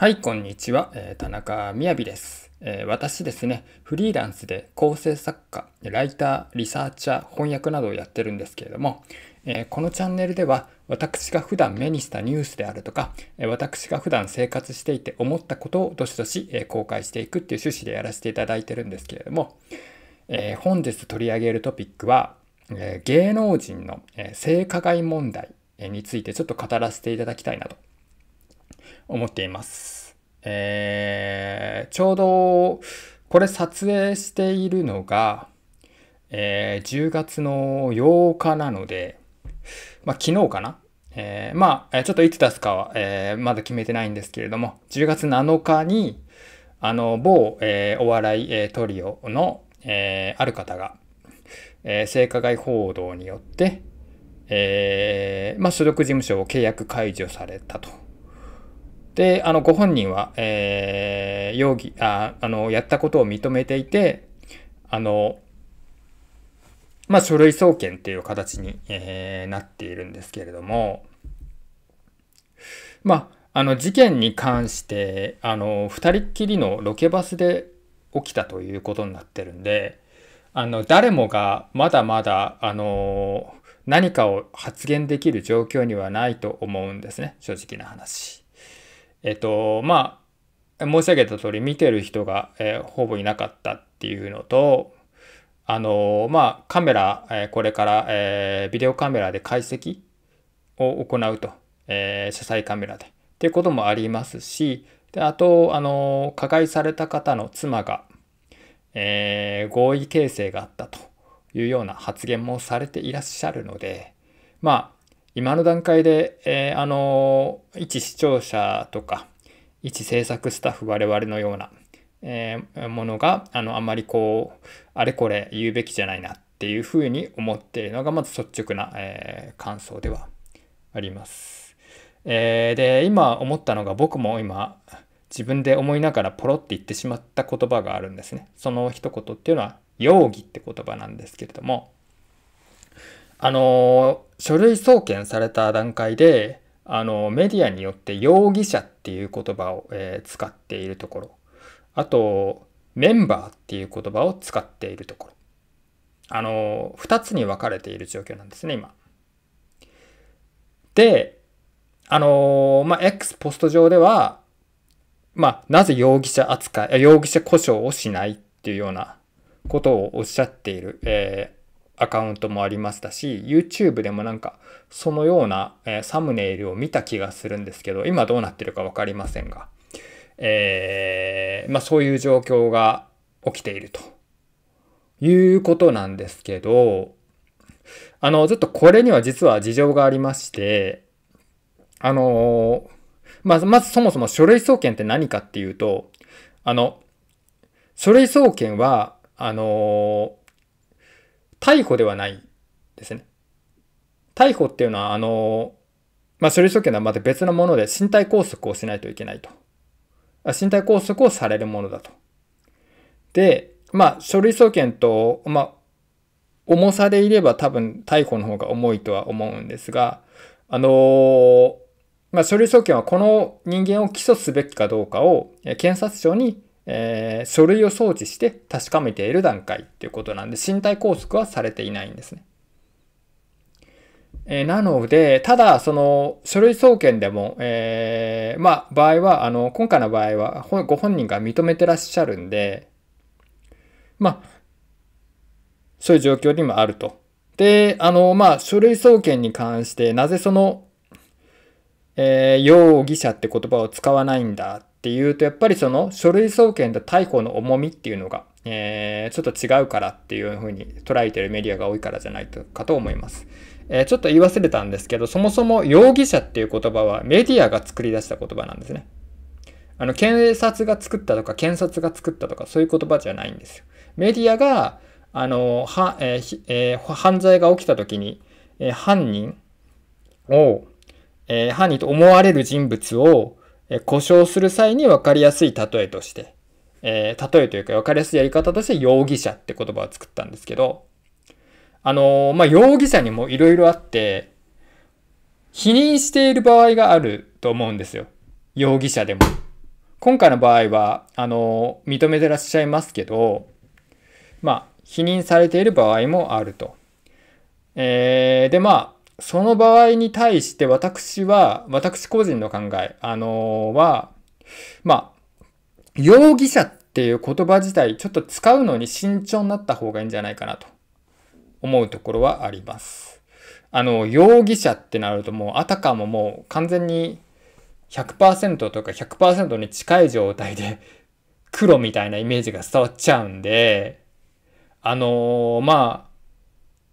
はい、こんにちは。えー、田中みやびです、えー、私ですね、フリーランスで構成作家、ライター、リサーチャー、翻訳などをやってるんですけれども、えー、このチャンネルでは私が普段目にしたニュースであるとか、え私が普段生活していて思ったことをどしどし、え公開していくっていう趣旨でやらせていただいてるんですけれども、え本日取り上げるトピックは、え芸能人の、え性加害問題についてちょっと語らせていただきたいなと思っています。えー、ちょうどこれ撮影しているのが、えー、10月の8日なので、まあ、昨日かな、えー、まあちょっといつ出すかは、えー、まだ決めてないんですけれども10月7日にあの某、えー、お笑い、えー、トリオの、えー、ある方が、えー、性加害報道によって、えーまあ、所属事務所を契約解除されたと。で、あの、ご本人は、えー、容疑、あ、あの、やったことを認めていて、あの、まあ、書類送検っていう形に、えー、なっているんですけれども、まあ、あの、事件に関して、あの、二人っきりのロケバスで起きたということになってるんで、あの、誰もがまだまだ、あの、何かを発言できる状況にはないと思うんですね、正直な話。えっと、まあ、申し上げた通り見てる人が、えー、ほぼいなかったっていうのと、あのまあ、カメラ、えこれから、えビデオカメラで解析を行うと、え車載カメラで。っていうこともありますし、であと、あの加害された方の妻が、えー、合意形成があったというような発言もされていらっしゃるので、まあ、今の段階で、えー、あの、一視聴者とか、一制作スタッフ我々のような、えー、ものが、あの、あまりこう、あれこれ言うべきじゃないなっていうふうに思っているのが、まず率直な、えー、感想ではあります。えー、で、今思ったのが、僕も今、自分で思いながらポロって言ってしまった言葉があるんですね。その一言っていうのは、容疑って言葉なんですけれども、あの、書類送検された段階で、あの、メディアによって容疑者っていう言葉を、えー、使っているところ、あと、メンバーっていう言葉を使っているところ、あの、二つに分かれている状況なんですね、今。で、あの、まあ、X ポスト上では、まあ、なぜ容疑者扱い、容疑者故障をしないっていうようなことをおっしゃっている、えーアカウントもありましたし、YouTube でもなんかそのような、えサムネイルを見た気がするんですけど、今どうなってるかわかりませんが、えー、まあそういう状況が起きているということなんですけど、あの、ちょっとこれには実は事情がありまして、あのまず、まずそもそも書類送検って何かっていうと、あの、書類送検は、あの逮捕ではないですね。逮捕っていうのは、あの、まあ、処理送刑とはまた別のもので身体拘束をしないといけないと。身体拘束をされるものだと。で、まあ、書類送検と、まあ、重さでいれば多分逮捕の方が重いとは思うんですが、あのー、まあ、書類送検はこの人間を起訴すべきかどうかを検察庁にえー、書類を送致して確かめている段階っていうことなんで、身体拘束はされていないんですね。えー、なので、ただ、その、書類送検でも、えー、まあ、場合は、あの、今回の場合は、ご本人が認めてらっしゃるんで、まあ、そういう状況にもあると。で、あの、まあ、書類送検に関して、なぜその、えー、容疑者って言葉を使わないんだっていうと、やっぱりその書類送検と逮捕の重みっていうのが、えー、ちょっと違うからっていうふうに捉えてるメディアが多いからじゃないかと思います。えー、ちょっと言い忘れたんですけど、そもそも容疑者っていう言葉はメディアが作り出した言葉なんですね。あの、検察が作ったとか、検察が作ったとか、そういう言葉じゃないんですよ。メディアが、あの、は、えーえー、犯罪が起きた時に、えー、犯人を、えー、犯人と思われる人物を、え故障する際に分かりやすい例えとして、えー、例えというか分かりやすいやり方として容疑者って言葉を作ったんですけど、あのー、まあ、容疑者にもいろいろあって、否認している場合があると思うんですよ。容疑者でも。今回の場合は、あのー、認めてらっしゃいますけど、まあ、否認されている場合もあると。えー、で、まあ、その場合に対して私は、私個人の考え、あのー、は、まあ、容疑者っていう言葉自体、ちょっと使うのに慎重になった方がいいんじゃないかなと思うところはあります。あの、容疑者ってなるともう、あたかももう完全に100%とか100%に近い状態で黒みたいなイメージが伝わっちゃうんで、あのー、まあ、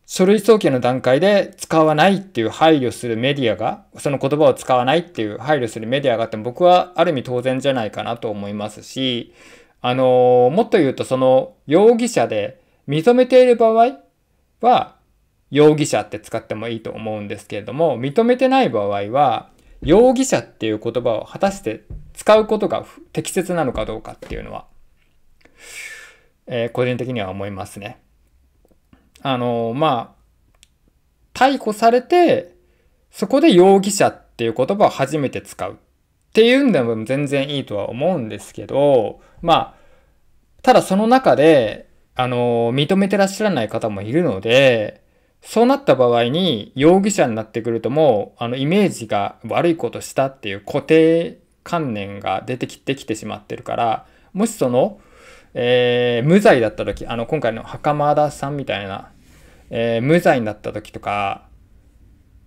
書類送検の段階で使わないっていう配慮するメディアが、その言葉を使わないっていう配慮するメディアがあっても僕はある意味当然じゃないかなと思いますし、あのー、もっと言うとその容疑者で認めている場合は、容疑者って使ってもいいと思うんですけれども、認めてない場合は、容疑者っていう言葉を果たして使うことが適切なのかどうかっていうのは、えー、個人的には思いますね。あの、まあ、逮捕されて、そこで容疑者っていう言葉を初めて使うっていうんでも全然いいとは思うんですけど、まあ、ただその中で、あの、認めてらっしゃらない方もいるので、そうなった場合に容疑者になってくるともう、あの、イメージが悪いことしたっていう固定観念が出てきてきてしまってるから、もしその、えー、無罪だった時、あの、今回の袴田さんみたいなえー、無罪になった時とか、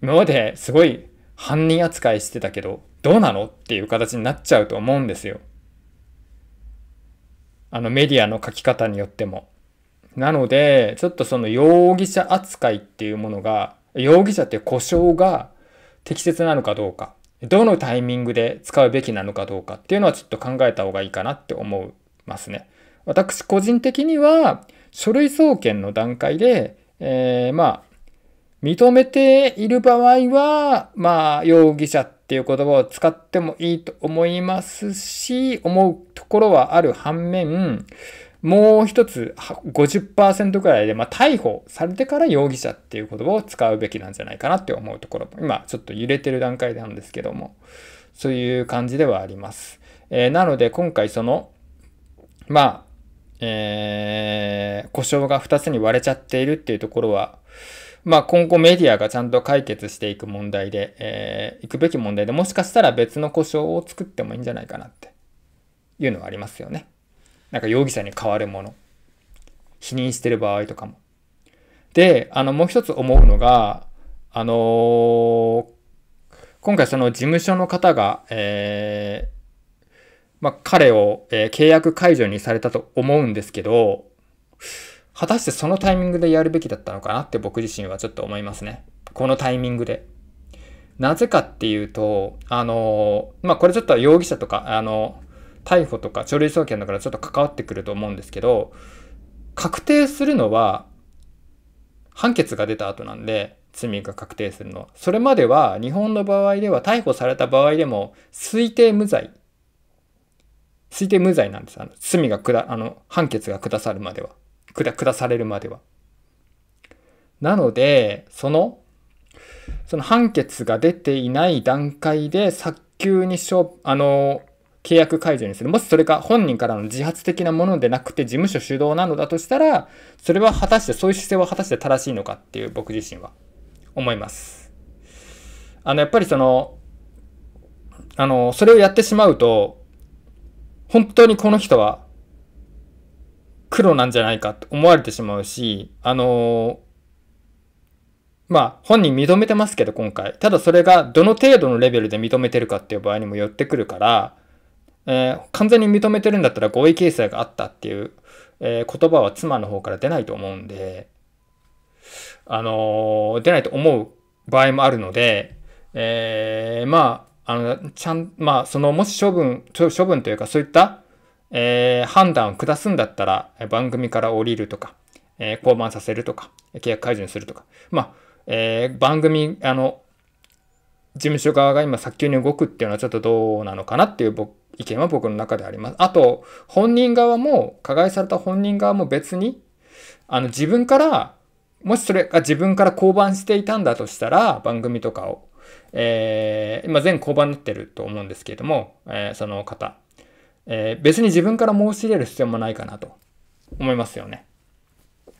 今まですごい犯人扱いしてたけど、どうなのっていう形になっちゃうと思うんですよ。あのメディアの書き方によっても。なので、ちょっとその容疑者扱いっていうものが、容疑者っていう故障が適切なのかどうか、どのタイミングで使うべきなのかどうかっていうのはちょっと考えた方がいいかなって思いますね。私個人的には、書類送検の段階でえー、まあ、認めている場合は、まあ、容疑者っていう言葉を使ってもいいと思いますし、思うところはある反面、もう一つ50%くらいで、まあ、逮捕されてから容疑者っていう言葉を使うべきなんじゃないかなって思うところも、今ちょっと揺れてる段階なんですけども、そういう感じではあります。えー、なので今回その、まあ、えー、故障が2つに割れちゃっているっていうところは、まあ、今後メディアがちゃんと解決していく問題で、えー、いくべき問題でもしかしたら別の故障を作ってもいいんじゃないかなっていうのはありますよね。なんか容疑者に代わるもの。否認してる場合とかも。で、あの、もう一つ思うのが、あのー、今回その事務所の方が、えー、まあ、彼を、えー、契約解除にされたと思うんですけど、果たしてそのタイミングでやるべきだったのかなって僕自身はちょっと思いますね。このタイミングで。なぜかっていうと、あのー、まあ、これちょっと容疑者とか、あのー、逮捕とか書類送検だからちょっと関わってくると思うんですけど、確定するのは、判決が出た後なんで、罪が確定するのは。それまでは、日本の場合では、逮捕された場合でも、推定無罪推定無罪なんです。あの罪が下、あの、判決が下さるまでは。下、下されるまでは。なので、その、その判決が出ていない段階で早急にょ、あの、契約解除にする。もしそれが本人からの自発的なものでなくて事務所主導なのだとしたら、それは果たして、そういう姿勢は果たして正しいのかっていう僕自身は思います。あの、やっぱりその、あの、それをやってしまうと、本当にこの人は黒なんじゃないかと思われてしまうし、あのまあ本人認めてますけど今回。ただそれがどの程度のレベルで認めてるかっていう場合にも寄ってくるから、えー、完全に認めてるんだったら合意形成があったっていう、えー、言葉は妻の方から出ないと思うんで、あのー、出ないと思う場合もあるので、えまああの、ちゃん、まあ、その、もし処分、処分というか、そういった、えー、判断を下すんだったら、番組から降りるとか、えー、降板させるとか、契約解除にするとか、まあ、えー、番組、あの、事務所側が今早急に動くっていうのはちょっとどうなのかなっていう僕意見は僕の中であります。あと、本人側も、加害された本人側も別に、あの、自分から、もしそれが自分から降板していたんだとしたら、番組とかを、えー、全交番になってると思うんですけれども、えー、その方、えー、別に自分から申し入れる必要もないかなと思いますよね。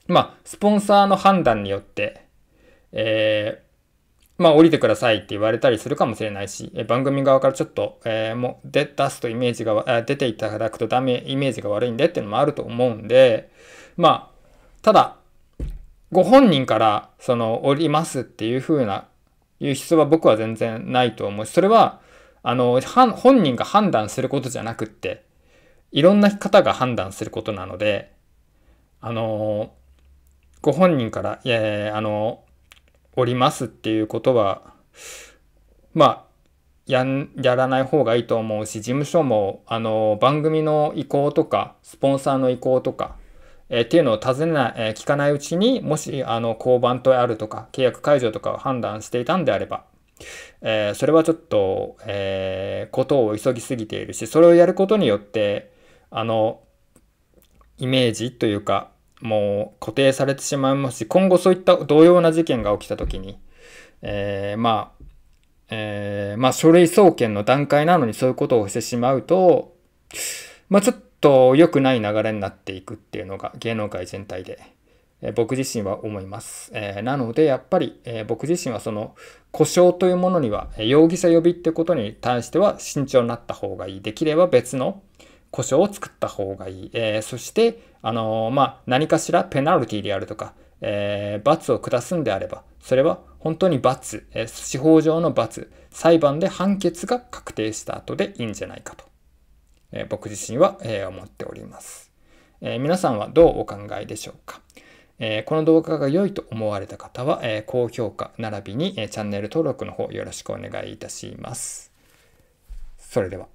まあ、スポンサーの判断によって、えー、まあ、降りてくださいって言われたりするかもしれないし、番組側からちょっと、えー、もう出出すとイメージが、出ていただくとダメ、イメージが悪いんでっていうのもあると思うんで、まあ、ただ、ご本人から、その、降りますっていう風ないう必要は僕は全然ないと思うし、それは、あの、本人が判断することじゃなくって、いろんな方が判断することなので、あの、ご本人から、いやいやあの、おりますっていうことは、まあ、やんやらない方がいいと思うし事務所もあの番組の意向とかスポンサーの意向とかえー、っていうのを尋ねない、えー、聞かないうちにもしあの交番とあるとか契約解除とかを判断していたんであれば、えー、それはちょっと、えー、ことを急ぎすぎているしそれをやることによってあのイメージというかもう固定されてしまいますし今後そういった同様な事件が起きた時に、えー、まあえー、まあ書類送検の段階なのにそういうことをしてしまうと、まあちょっとと良くない流れになっていくっていうのが芸能界全体で、え僕自身は思います。えなのでやっぱり、え僕自身はその故障というものには容疑者呼びってことに対しては慎重になった方がいい。できれば別の故障を作った方がいい。えー、そして、あのー、まあ、何かしらペナルティであるとか、えー、罰を下すんであれば、それは本当に罰、え司法上の罰、裁判で判決が確定した後でいいんじゃないかと。え僕自身は、え思っております、え皆さんはどうお考えでしょうか、えこの動画が良いと思われた方は、え高評価並びに、えチャンネル登録の方よろしくお願いいたします。それでは。